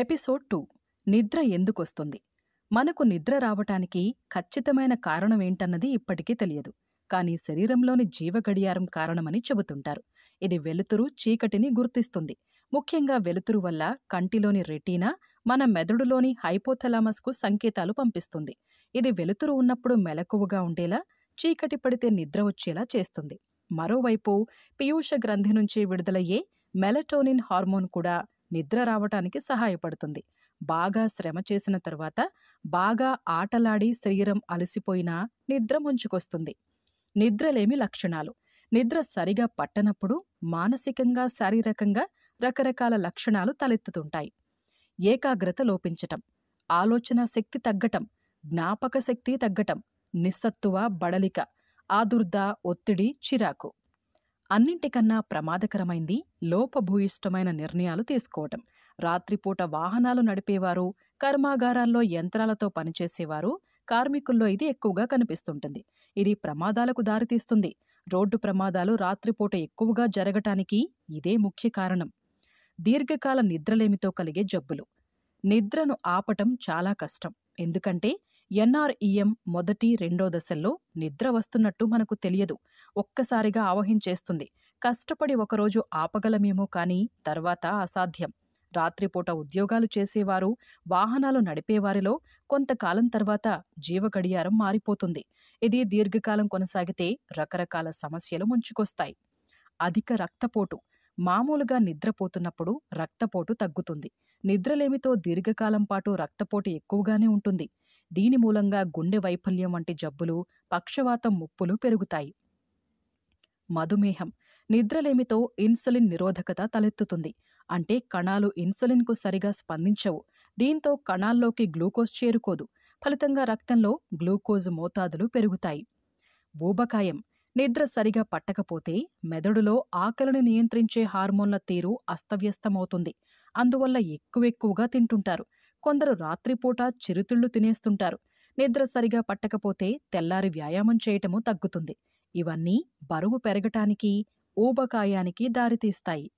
episode two నిద్ర ఎందుకొస్తుంది మనకు నిద్ర రావటానికి ఖచ్చితమైన కారణం ఏంటన్నది ఇప్పటికీ తెలియదు కానీ శరీరంలోని జీవగడియారం కారణమని చెబుతుంటారు ఇది వెలుతురు చీకటిని గుర్తిస్తుంది ముఖ్యంగా వెలుతురు వల్ల కంటిలోని రెటీనా మన మెదడులోని హైపోథలామస్కు సంకేతాలు పంపిస్తుంది ఇది వెలుతురు ఉన్నప్పుడు మెలకువగా ఉండేలా చీకటి పడితే నిద్ర వచ్చేలా చేస్తుంది మరోవైపు పీయూష గ్రంథి నుంచి విడుదలయ్యే మెలటోనిన్ హార్మోన్ కూడా నిద్ర రావటానికి సహాయపడుతుంది బాగా శ్రమ చేసిన తరువాత బాగా ఆటలాడి శరీరం అలసిపోయినా నిద్ర ముంచుకొస్తుంది నిద్రలేమి లక్షణాలు నిద్ర సరిగా పట్టనప్పుడు మానసికంగా శారీరకంగా రకరకాల లక్షణాలు తలెత్తుతుంటాయి ఏకాగ్రత లోపించటం ఆలోచన శక్తి తగ్గటం జ్ఞాపక శక్తి తగ్గటం నిస్సత్తువ బడలిక ఆదుర్ద ఒత్తిడి చిరాకు అన్నింటికన్నా ప్రమాదకరమైంది లోపభూయిష్టమైన నిర్ణయాలు తీసుకోవటం రాత్రిపూట వాహనాలు నడిపేవారు కర్మాగారాల్లో యంత్రాలతో పనిచేసేవారు కార్మికుల్లో ఇది ఎక్కువగా కనిపిస్తుంటుంది ఇది ప్రమాదాలకు దారితీస్తుంది రోడ్డు ప్రమాదాలు రాత్రిపూట ఎక్కువగా జరగటానికి ఇదే ముఖ్య కారణం దీర్ఘకాల నిద్రలేమితో కలిగే జబ్బులు నిద్రను ఆపటం చాలా కష్టం ఎందుకంటే ఎన్ఆర్ఈఎం మొదటి రెండో దశల్లో నిద్ర వస్తున్నట్టు మనకు తెలియదు ఒక్కసారిగా ఆవహించేస్తుంది కష్టపడి ఒకరోజు ఆపగలమేమో కానీ తర్వాత అసాధ్యం రాత్రిపూట ఉద్యోగాలు చేసేవారు వాహనాలు నడిపేవారిలో కొంతకాలం తర్వాత జీవ గడియారం మారిపోతుంది ఇది దీర్ఘకాలం కొనసాగితే రకరకాల సమస్యలు ముంచుకొస్తాయి అధిక రక్తపోటు మామూలుగా నిద్రపోతున్నప్పుడు రక్తపోటు తగ్గుతుంది నిద్రలేమితో దీర్ఘకాలం పాటు రక్తపోటు ఎక్కువగానే ఉంటుంది దీని మూలంగా గుండె వైఫల్యం వంటి జబ్బులు పక్షవాతం ముప్పులు పెరుగుతాయి మధుమేహం నిద్రలేమితో ఇన్సులిన్ నిరోధకత తలెత్తుతుంది అంటే కణాలు ఇన్సులిన్కు సరిగా స్పందించవు దీంతో కణాల్లోకి గ్లూకోజ్ చేరుకోదు ఫలితంగా రక్తంలో గ్లూకోజ్ మోతాదులు పెరుగుతాయి ఊబకాయం నిద్ర సరిగా పట్టకపోతే మెదడులో ఆకలిని నియంత్రించే హార్మోన్ల తీరు అస్తవ్యస్తమవుతుంది అందువల్ల ఎక్కువెక్కువగా తింటుంటారు కొందరు రాత్రిపూట చిరుతిళ్లు తినేస్తుంటారు నిద్ర సరిగా పట్టకపోతే తెల్లారి వ్యాయామం చేయటము తగ్గుతుంది ఇవన్నీ బరువు పెరగటానికి ఊబకాయానికి దారితీస్తాయి